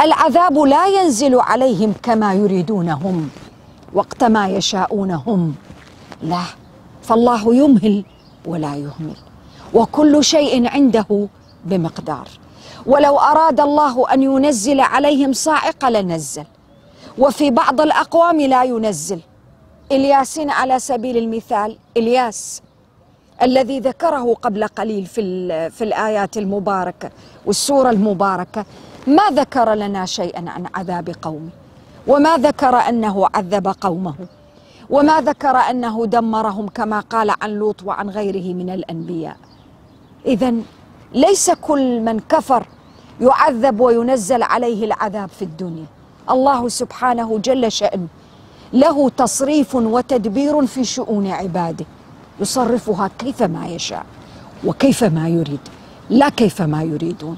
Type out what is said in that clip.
العذاب لا ينزل عليهم كما يريدونهم وقت ما يشاءونهم لا فالله يمهل ولا يهمل وكل شيء عنده بمقدار ولو أراد الله أن ينزل عليهم صاعقة لنزل وفي بعض الأقوام لا ينزل الياسين على سبيل المثال الياس الذي ذكره قبل قليل في, في الآيات المباركة والسورة المباركة ما ذكر لنا شيئا عن عذاب قومه وما ذكر انه عذب قومه وما ذكر انه دمرهم كما قال عن لوط وعن غيره من الانبياء اذا ليس كل من كفر يعذب وينزل عليه العذاب في الدنيا الله سبحانه جل شأنه له تصريف وتدبير في شؤون عباده يصرفها كيفما يشاء وكيفما يريد لا كيفما يريدون